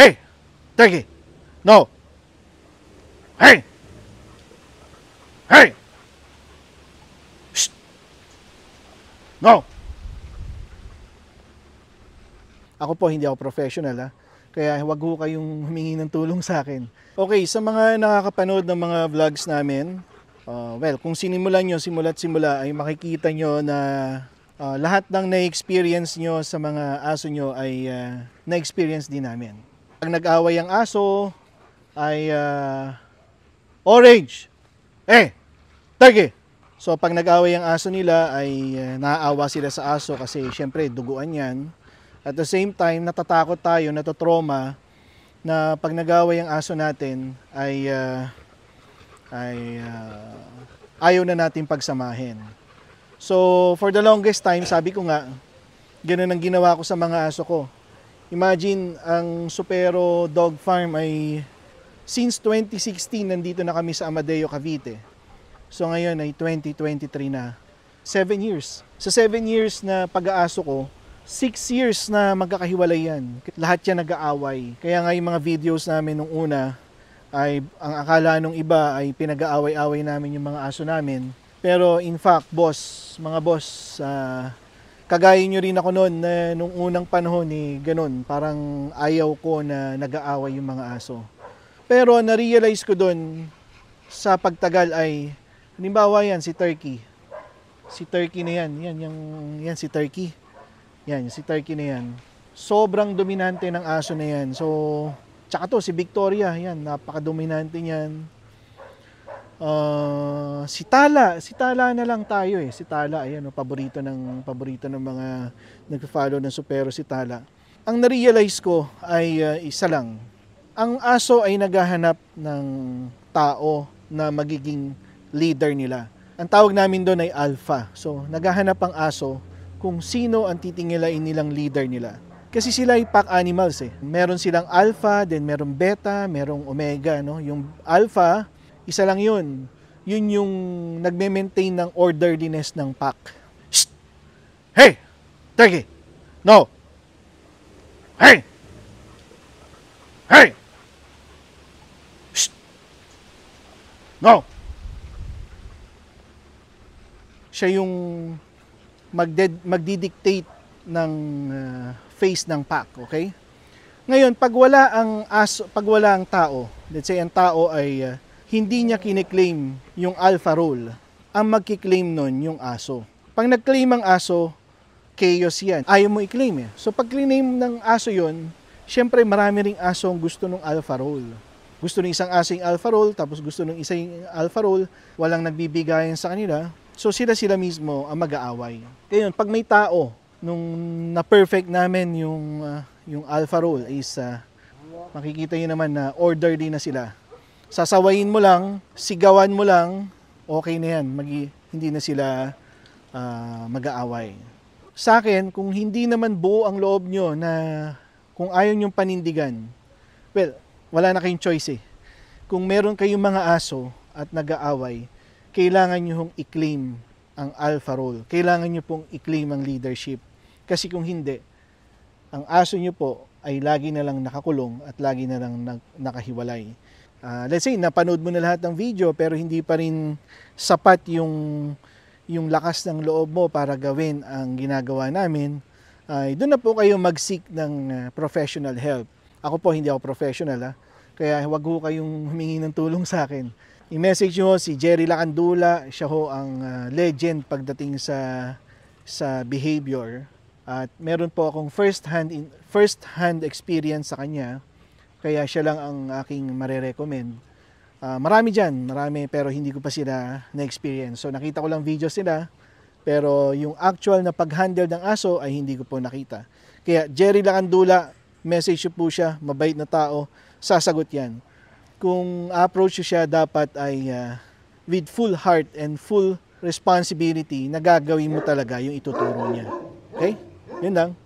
Hey, Dougie. No. Hey. Hey. No. Ako po, hindi ako professional ha. Kaya huwag ho kayong humingi ng tulong sa akin. Okay, sa mga nakakapanood ng mga vlogs namin, uh, well, kung sinimulan nyo, simula't simula, ay makikita nyo na uh, lahat ng na-experience nyo sa mga aso nyo ay uh, na-experience din namin ang nag-away ang aso, ay uh, orange. Eh, tagi. So pag nag-away ang aso nila ay uh, eh, naaawa sila sa aso kasi syempre duguan 'yan. At the same time natatakot tayo, natotroma, na pag nag-away ang aso natin ay uh, ay uh, ayaw na natin pagsamahin. So for the longest time, sabi ko nga, ganun ang ginawa ko sa mga aso ko Imagine, ang Supero Dog Farm ay since 2016 nandito na kami sa Amadeo, Cavite. So ngayon ay 2023 na. 7 years. Sa 7 years na pag-aaso ko, 6 years na magkakahiwalay yan. Lahat yan nag-aaway. Kaya nga yung mga videos namin nung una, ay ang akala nung iba ay pinag-aaway-away namin yung mga aso namin. Pero in fact, boss, mga boss, uh, kagaya nyo rin ako noon na nung unang panahon ni eh, ganun, parang ayaw ko na nag-aaway yung mga aso. Pero na-realize ko doon sa pagtagal ay halimbawa yan si Turkey. Si Turkey na yan, yan yung yan si Turkey. Yan si Turkey na yan. Sobrang dominante ng aso na yan. So tsaka to si Victoria, yan napaka-dominante niyan Uh, si Tala, si Tala na lang tayo eh. Si Tala, ayan, no, oh, paborito ng paborito ng mga nagfo-follow ng Supero si Tala. Ang na-realize ko ay uh, isa lang. Ang aso ay naghahanap ng tao na magiging leader nila. Ang tawag namin doon ay alpha. So, naghahanap ang aso kung sino ang titingilain nilang leader nila. Kasi sila ay pack animals eh. Meron silang alpha, then meron beta, merong omega, no? Yung alpha isa lang yun. Yun yung nagme-maintain ng orderliness ng pack. Shh! Hey! Turkey! No! Hey! Hey! Shh! No! Siya yung magded- magdidictate ng uh, face ng pack, okay? Ngayon, pag wala ang aso, pag wala ang tao, let's say ang tao ay uh, hindi niya kiniklaim yung alpha role. Ang magkiklaim nun yung aso. Pag nagklaim ang aso, chaos yan. Ayaw mo i-claim eh. So pag claim ng aso yon, syempre marami ring aso ang gusto ng alpha role. Gusto ng isang aso yung alpha role, tapos gusto ng isa yung alpha role, walang nagbibigayan sa kanila. So sila-sila mismo ang mag-aaway. Ngayon, pag may tao, nung na-perfect namin yung, uh, yung alpha role is uh, makikita nyo naman na orderly na sila sasawayin mo lang, sigawan mo lang, okay na yan. Mag hindi na sila uh, mag-aaway. Sa akin, kung hindi naman buo ang loob nyo na kung ayaw nyong panindigan, well, wala na kayong choice eh. Kung meron kayong mga aso at nag-aaway, kailangan nyo hong i-claim ang alpha role. Kailangan nyo pong i-claim ang leadership. Kasi kung hindi, ang aso nyo po ay lagi na lang nakakulong at lagi na lang nakahiwalay uh, let's say napanood mo na lahat ng video pero hindi pa rin sapat yung yung lakas ng loob mo para gawin ang ginagawa namin, ay uh, doon na po kayo mag-seek ng uh, professional help. Ako po hindi ako professional ha. Ah. Kaya huwag ho kayong humingi ng tulong sa akin. I-message nyo si Jerry Lacandula, siya ho ang uh, legend pagdating sa sa behavior. At meron po akong first hand in, first hand experience sa kanya kaya siya lang ang aking marerecommend. Uh, marami dyan, marami pero hindi ko pa sila na-experience. So nakita ko lang videos nila pero yung actual na pag-handle ng aso ay hindi ko po nakita. Kaya Jerry Lacandula, message po siya, mabait na tao, sasagot yan. Kung approach siya dapat ay uh, with full heart and full responsibility na gagawin mo talaga yung ituturo niya. Okay? Yun lang.